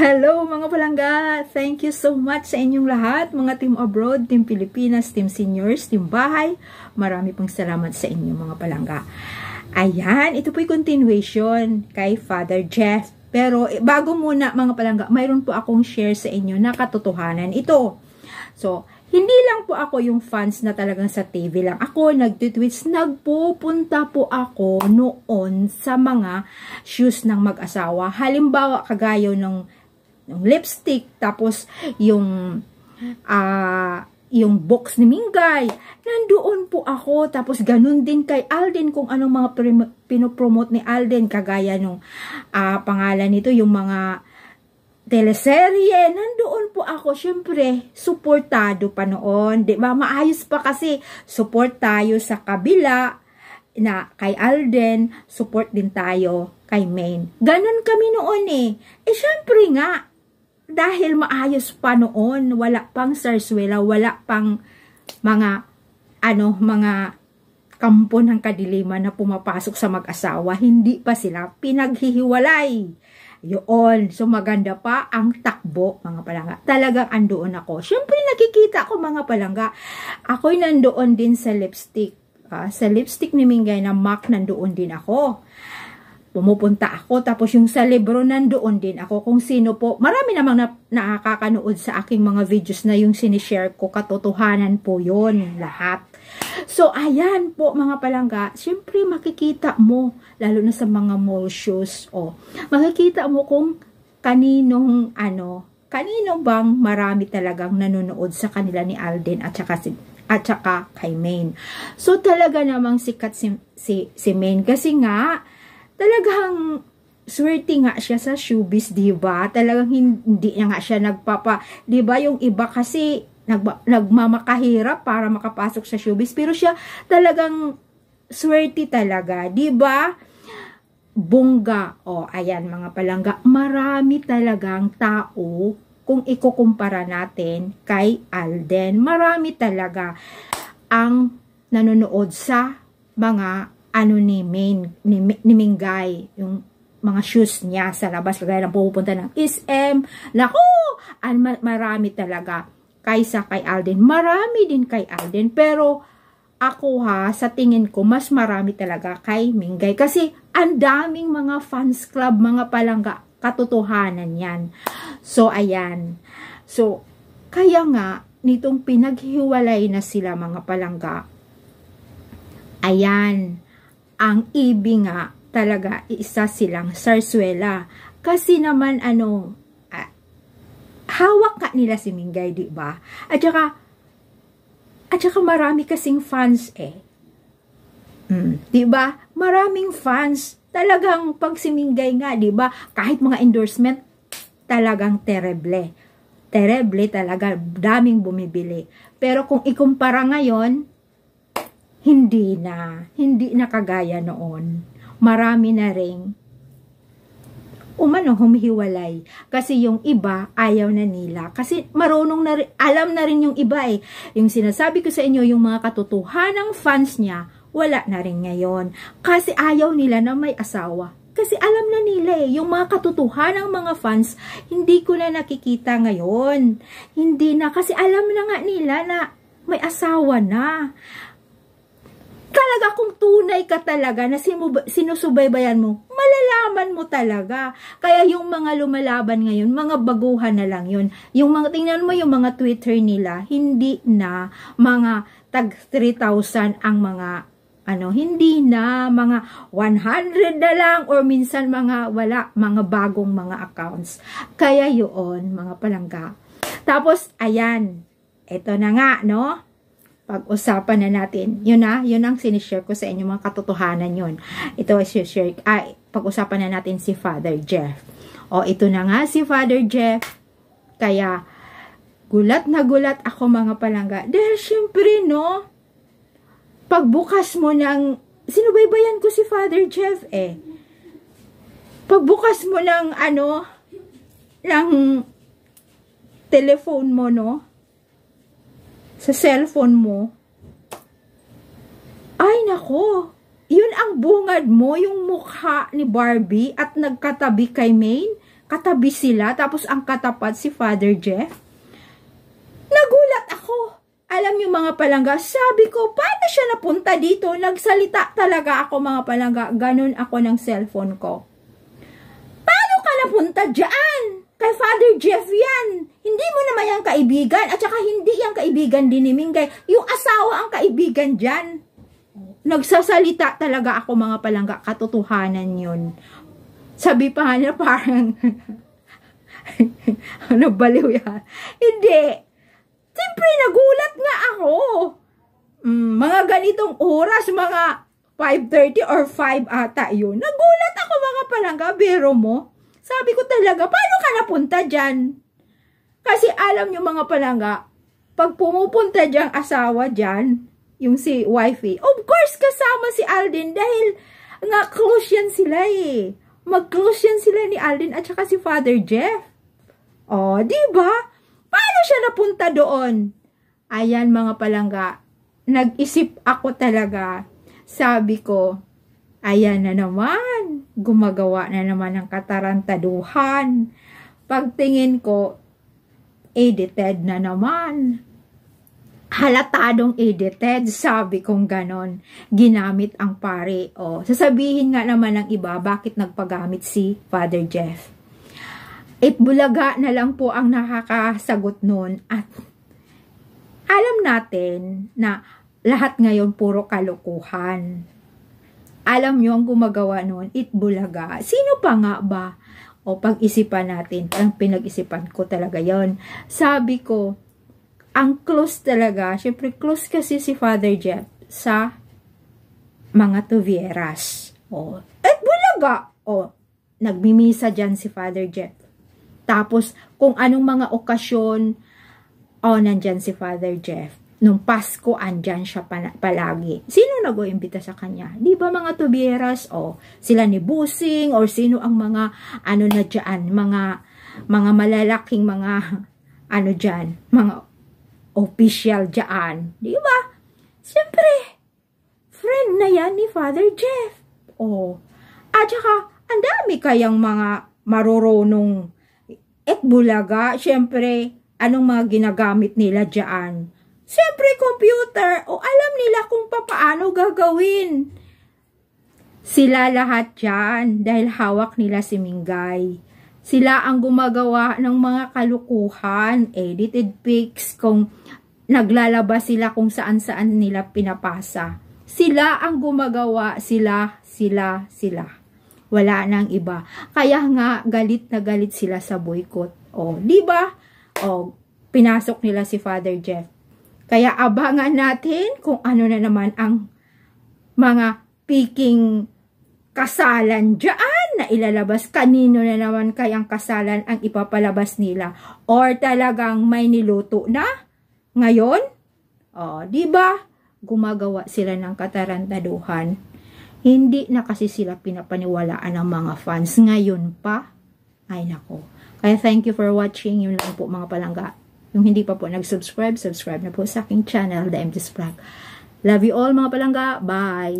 Hello mga palangga! Thank you so much sa inyong lahat, mga team abroad, team Pilipinas, team seniors, team bahay. Marami pong salamat sa inyo mga palangga. Ayan, ito po'y continuation kay Father Jeff. Pero eh, bago muna mga palangga, mayroon po akong share sa inyo na katotohanan ito. So, hindi lang po ako yung fans na talagang sa TV lang. Ako, nagtitweets, nagpupunta po ako noon sa mga shoes ng mag-asawa. Halimbawa, kagayo ng yung lipstick, tapos yung uh, yung box ni Mingay. Nandoon po ako. Tapos ganun din kay Alden kung anong mga pinopromote ni Alden. Kagaya nung uh, pangalan nito, yung mga teleserye. Nandoon po ako. syempre, supportado pa noon. Di ba? Maayos pa kasi. Support tayo sa kabila na kay Alden. Support din tayo kay Maine. Ganun kami noon eh. Eh, syempre nga, dahil maayos pa noon, wala pang sarswela, wala pang mga ano, mga kampo ng kadiliman na pumapasok sa mag-asawa, hindi pa sila pinaghihiwalay. Yun, so maganda pa ang takbo, mga palangga. Talagang andoon ako. Siyempre, nakikita ako, mga palangga. Ako'y nandoon din sa lipstick. Uh, sa lipstick ni Mingay na MAC, nandoon din ako pumupunta ako. Tapos yung sa libro, nandoon din ako kung sino po. Marami namang na, nakakanood sa aking mga videos na yung sinishare ko. Katotohanan po yon lahat. So, ayan po mga palangga. Siyempre, makikita mo, lalo na sa mga mall shoes, oh, makikita mo kung kaninong, ano, kanino bang marami talagang nanonood sa kanila ni Alden at saka si at saka kay Maine. So talaga namang sikat si si, si Maine kasi nga talagang swerte nga siya sa showbiz, 'di ba? Talagang hindi niya nga siya nagpapa, 'di ba? Yung iba kasi nagma, nagmamakahirap para makapasok sa showbiz, pero siya talagang swerte talaga, 'di ba? Bongga. O, oh, ayan mga palangga, marami talagang tao kung ikukumpara natin kay Alden. Marami talaga ang nanonood sa mga ano ni Main ni, ni Mingay yung mga shoes niya sa labas kagaya ng pupunta ng SM naku an marami talaga kaysa kay Alden marami din kay Alden pero ako ha sa tingin ko mas marami talaga kay Mingay kasi ang daming mga fans club mga palangga katotohanan yan so ayan so kaya nga nitong pinaghiwalay na sila mga palangga ayan ang ibi nga talaga isa silang sarsuela. Kasi naman ano, ah, hawak ka nila si Mingay, di ba? At saka, at saka marami kasing fans eh. Mm, di ba? Maraming fans. Talagang pag si Mingay nga, di ba? Kahit mga endorsement, talagang terrible. Terrible talaga. Daming bumibili. Pero kung ikumpara ngayon, hindi na, hindi na kagaya noon. Marami na ring umano humihiwalay kasi yung iba ayaw na nila kasi marunong na rin, alam na rin yung iba eh yung sinasabi ko sa inyo yung mga katotohanan ng fans niya wala na rin ngayon kasi ayaw nila na may asawa kasi alam na nila eh, yung mga katotohanan ng mga fans, hindi ko na nakikita ngayon. Hindi na, kasi alam na nga nila na may asawa na talaga kung tunay ka talaga na sinusubaybayan mo, malalaman mo talaga. Kaya yung mga lumalaban ngayon, mga baguhan na lang yun. Yung mga, tingnan mo yung mga Twitter nila, hindi na mga tag 3,000 ang mga ano, hindi na mga 100 na lang or minsan mga wala, mga bagong mga accounts. Kaya yun, mga palangga. Tapos, ayan, ito na nga, no? pag-usapan na natin. Yun na, yun ang sinishare ko sa inyo, mga katotohanan yun. Ito ay share, ay, pag-usapan na natin si Father Jeff. O, ito na nga si Father Jeff. Kaya, gulat na gulat ako mga palangga. Dahil syempre, no, pagbukas mo ng, sinubaybayan ko si Father Jeff eh. Pagbukas mo ng, ano, ng telephone mo, no, sa cellphone mo, ay nako, yun ang bungad mo, yung mukha ni Barbie at nagkatabi kay Maine, katabi sila, tapos ang katapat si Father Jeff. Nagulat ako. Alam niyo mga palangga, sabi ko, paano siya napunta dito? Nagsalita talaga ako mga palangga, ganun ako ng cellphone ko. Paano ka napunta dyan? Kay Father Jeff yan. Hindi mo naman yung kaibigan. At saka hindi yung kaibigan din ni Mingay. Yung asawa ang kaibigan dyan. Nagsasalita talaga ako mga palangga. Katotohanan yun. Sabi pa niya parang... ano baliw yan? Hindi. Siyempre nagulat nga ako. Mm, mga ganitong oras, mga 5.30 or 5 ata yun. Nagulat ako mga palangga. Pero mo, sabi ko talaga, paano ka napunta dyan? Kasi alam nyo mga palanga, pag pumupunta dyan asawa dyan, yung si wifey, of course kasama si Alden dahil nga close yan sila eh. Mag-close yan sila ni Alden at saka si Father Jeff. Oh, di ba? Paano siya napunta doon? Ayan mga palangga, nag-isip ako talaga. Sabi ko, Ayan na naman, gumagawa na naman ng katarantaduhan. Pagtingin ko, edited na naman. Halatadong edited, sabi kong ganon. Ginamit ang pare. O, sasabihin nga naman ng iba, bakit nagpagamit si Father Jeff? Itbulaga na lang po ang nakakasagot nun at alam natin na lahat ngayon puro kalukuhan alam nyo ang gumagawa noon, Itbulaga. Sino pa nga ba? O pag-isipan natin, ang pinag-isipan ko talaga yon. Sabi ko, ang close talaga, syempre close kasi si Father Jeff sa mga tuvieras. O, Itbulaga! O, nagmimisa dyan si Father Jeff. Tapos, kung anong mga okasyon, o, nandyan si Father Jeff nung Pasko, andyan siya palagi. Sino nag-oimbita sa kanya? Di ba mga tubieras o sila ni Busing or sino ang mga ano na dyan, mga, mga malalaking mga ano dyan, mga official dyan. Di ba? Siyempre, friend na yan ni Father Jeff. O, at saka, ang dami kayang mga marurunong ekbulaga. Siyempre, anong mga ginagamit nila dyan? Siyempre, computer, o alam nila kung paano gagawin. Sila lahat yan dahil hawak nila si Mingay. Sila ang gumagawa ng mga kalukuhan, edited pics, kung naglalabas sila kung saan-saan nila pinapasa. Sila ang gumagawa, sila, sila, sila. Wala nang iba. Kaya nga, galit na galit sila sa boycott. O, di ba? O, pinasok nila si Father Jeff kaya abangan natin kung ano na naman ang mga peaking kasalan dyan na ilalabas. Kanino na naman kayang kasalan ang ipapalabas nila? Or talagang may niluto na ngayon? O, oh, di ba? Gumagawa sila ng katarantaduhan. Hindi na kasi sila pinapaniwalaan ng mga fans. Ngayon pa, ay nako. Kaya thank you for watching. Yun lang po mga palangga. Yung hindi pa po nag-subscribe, subscribe na po sa aking channel, The MD's Vlog. Love you all mga palangga. Bye!